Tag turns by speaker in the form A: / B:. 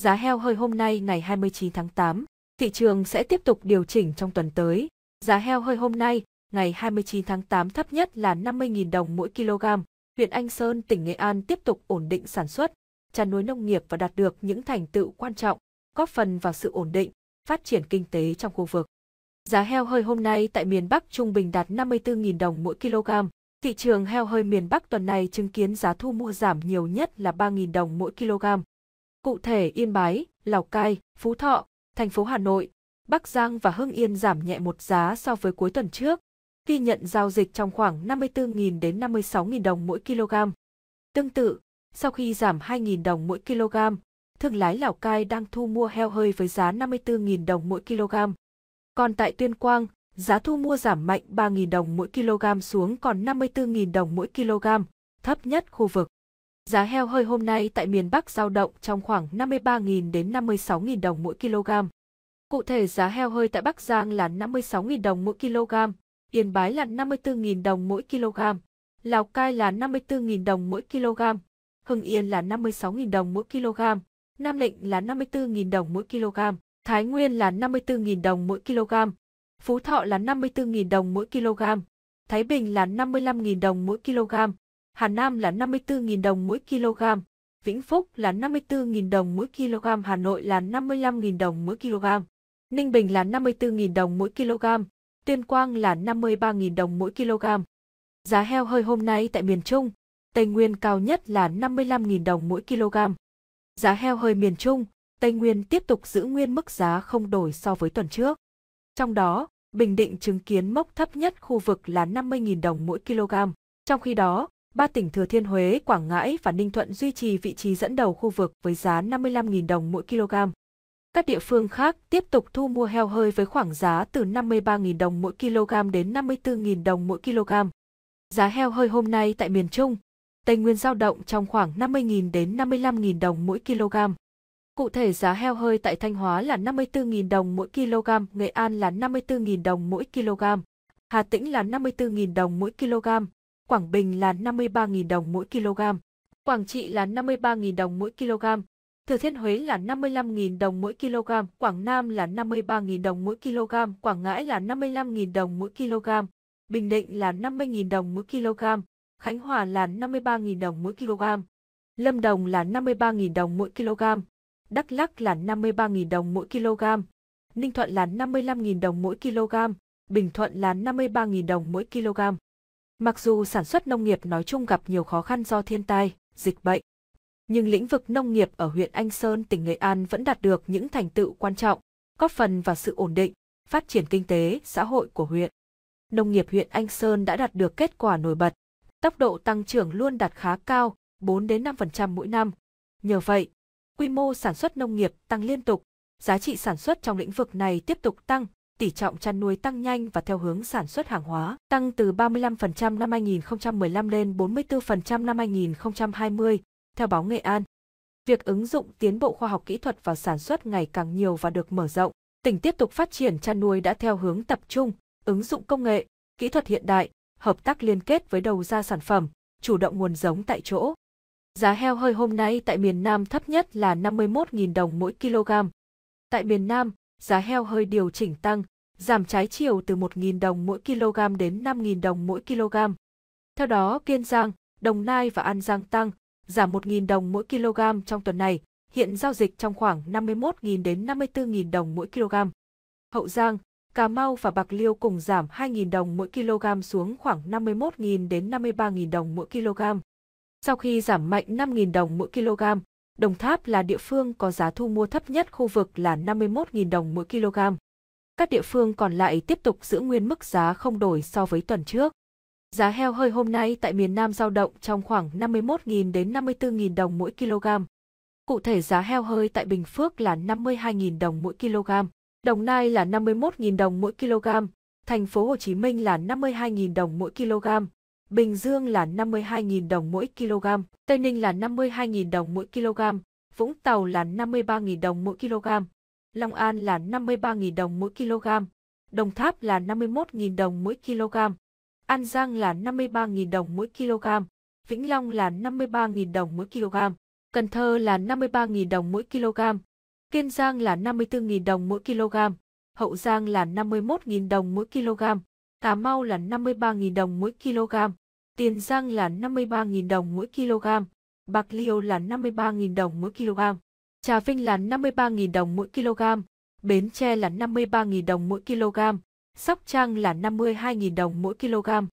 A: Giá heo hơi hôm nay ngày 29 tháng 8, thị trường sẽ tiếp tục điều chỉnh trong tuần tới. Giá heo hơi hôm nay, ngày 29 tháng 8 thấp nhất là 50.000 đồng mỗi kg. Huyện Anh Sơn, tỉnh Nghệ An tiếp tục ổn định sản xuất, chăn nuôi nông nghiệp và đạt được những thành tựu quan trọng, góp phần vào sự ổn định, phát triển kinh tế trong khu vực. Giá heo hơi hôm nay tại miền Bắc trung bình đạt 54.000 đồng mỗi kg. Thị trường heo hơi miền Bắc tuần này chứng kiến giá thu mua giảm nhiều nhất là 3.000 đồng mỗi kg. Cụ thể Yên Bái, Lào Cai, Phú Thọ, thành phố Hà Nội, Bắc Giang và Hưng Yên giảm nhẹ một giá so với cuối tuần trước, ghi nhận giao dịch trong khoảng 54.000 đến 56.000 đồng mỗi kg. Tương tự, sau khi giảm 2.000 đồng mỗi kg, thương lái Lào Cai đang thu mua heo hơi với giá 54.000 đồng mỗi kg. Còn tại Tuyên Quang, giá thu mua giảm mạnh 3.000 đồng mỗi kg xuống còn 54.000 đồng mỗi kg, thấp nhất khu vực. Giá heo hơi hôm nay tại miền Bắc giao động trong khoảng 53.000 đến 56.000 đồng mỗi kg. Cụ thể giá heo hơi tại Bắc Giang là 56.000 đồng mỗi kg, Yên Bái là 54.000 đồng mỗi kg, Lào Cai là 54.000 đồng mỗi kg, Hưng Yên là 56.000 đồng mỗi kg, Nam Định là 54.000 đồng mỗi kg, Thái Nguyên là 54.000 đồng mỗi kg, Phú Thọ là 54.000 đồng mỗi kg, Thái Bình là 55.000 đồng mỗi kg. Hà Nam là 54.000 đồng mỗi kg, Vĩnh Phúc là 54.000 đồng mỗi kg, Hà Nội là 55.000 đồng mỗi kg, Ninh Bình là 54.000 đồng mỗi kg, Tuyên Quang là 53.000 đồng mỗi kg. Giá heo hơi hôm nay tại miền Trung, Tây Nguyên cao nhất là 55.000 đồng mỗi kg. Giá heo hơi miền Trung, Tây Nguyên tiếp tục giữ nguyên mức giá không đổi so với tuần trước. Trong đó, Bình Định chứng kiến mốc thấp nhất khu vực là 50.000 đồng mỗi kg. Trong khi đó, Ba tỉnh Thừa Thiên Huế, Quảng Ngãi và Ninh Thuận duy trì vị trí dẫn đầu khu vực với giá 55.000 đồng mỗi kg. Các địa phương khác tiếp tục thu mua heo hơi với khoảng giá từ 53.000 đồng mỗi kg đến 54.000 đồng mỗi kg. Giá heo hơi hôm nay tại miền Trung, Tây Nguyên giao động trong khoảng 50.000 đến 55.000 đồng mỗi kg. Cụ thể giá heo hơi tại Thanh Hóa là 54.000 đồng mỗi kg, Nghệ An là 54.000 đồng mỗi kg, Hà Tĩnh là 54.000 đồng mỗi kg, Quảng Bình là 53.000 đồng mỗi kg, Quảng Trị là 53.000 đồng mỗi kg, Thừa Thiên Huế là 55.000 đồng mỗi kg, Quảng Nam là 53.000 đồng mỗi kg, Quảng Ngãi là 55.000 đồng mỗi kg, Bình Định là 50.000 đồng mỗi kg, Khánh Hòa là 53.000 đồng mỗi kg, Lâm Đồng là 53.000 đồng mỗi kg, Đắk Lắk là 53.000 đồng mỗi kg, Ninh Thuận là 55.000 đồng mỗi kg, Bình Thuận là 53.000 đồng mỗi kg. Mặc dù sản xuất nông nghiệp nói chung gặp nhiều khó khăn do thiên tai, dịch bệnh, nhưng lĩnh vực nông nghiệp ở huyện Anh Sơn, tỉnh Nghệ An vẫn đạt được những thành tựu quan trọng, góp phần vào sự ổn định, phát triển kinh tế, xã hội của huyện. Nông nghiệp huyện Anh Sơn đã đạt được kết quả nổi bật, tốc độ tăng trưởng luôn đạt khá cao, 4 đến 5% mỗi năm. Nhờ vậy, quy mô sản xuất nông nghiệp tăng liên tục, giá trị sản xuất trong lĩnh vực này tiếp tục tăng, tỷ trọng chăn nuôi tăng nhanh và theo hướng sản xuất hàng hóa, tăng từ 35% năm 2015 lên 44% năm 2020, theo báo Nghệ An. Việc ứng dụng tiến bộ khoa học kỹ thuật vào sản xuất ngày càng nhiều và được mở rộng, tỉnh tiếp tục phát triển chăn nuôi đã theo hướng tập trung, ứng dụng công nghệ, kỹ thuật hiện đại, hợp tác liên kết với đầu ra sản phẩm, chủ động nguồn giống tại chỗ. Giá heo hơi hôm nay tại miền Nam thấp nhất là 51.000 đồng mỗi kg. Tại miền Nam, giá heo hơi điều chỉnh tăng, giảm trái chiều từ 1.000 đồng mỗi kg đến 5.000 đồng mỗi kg. Theo đó, Kiên Giang, Đồng Nai và An Giang tăng, giảm 1.000 đồng mỗi kg trong tuần này, hiện giao dịch trong khoảng 51.000 đến 54.000 đồng mỗi kg. Hậu Giang, Cà Mau và Bạc Liêu cùng giảm 2.000 đồng mỗi kg xuống khoảng 51.000 đến 53.000 đồng mỗi kg. Sau khi giảm mạnh 5.000 đồng mỗi kg, Đồng Tháp là địa phương có giá thu mua thấp nhất khu vực là 51.000 đồng mỗi kg. Các địa phương còn lại tiếp tục giữ nguyên mức giá không đổi so với tuần trước. Giá heo hơi hôm nay tại miền Nam giao động trong khoảng 51.000 đến 54.000 đồng mỗi kg. Cụ thể giá heo hơi tại Bình Phước là 52.000 đồng mỗi kg, Đồng Nai là 51.000 đồng mỗi kg, thành phố Hồ Chí Minh là 52.000 đồng mỗi kg, Bình Dương là 52.000 đồng mỗi kg, Tây Ninh là 52.000 đồng mỗi kg, Vũng Tàu là 53.000 đồng mỗi kg, Long An là 53.000 đồng mỗi kg, Đồng Tháp là 51.000 đồng mỗi kg, An Giang là 53.000 đồng mỗi kg, Vĩnh Long là 53.000 đồng mỗi kg, Cần Thơ là 53.000 đồng mỗi kg, Kiên Giang là 54.000 đồng mỗi kg, Hậu Giang là 51.000 đồng mỗi kg, Cà Mau là 53.000 đồng mỗi kg, tiền giang là 53.000 đồng mỗi kg, bạc liêu là 53.000 đồng mỗi kg, trà vinh là 53.000 đồng mỗi kg, bến tre là 53.000 đồng mỗi kg, sóc trăng là 52.000 đồng mỗi kg.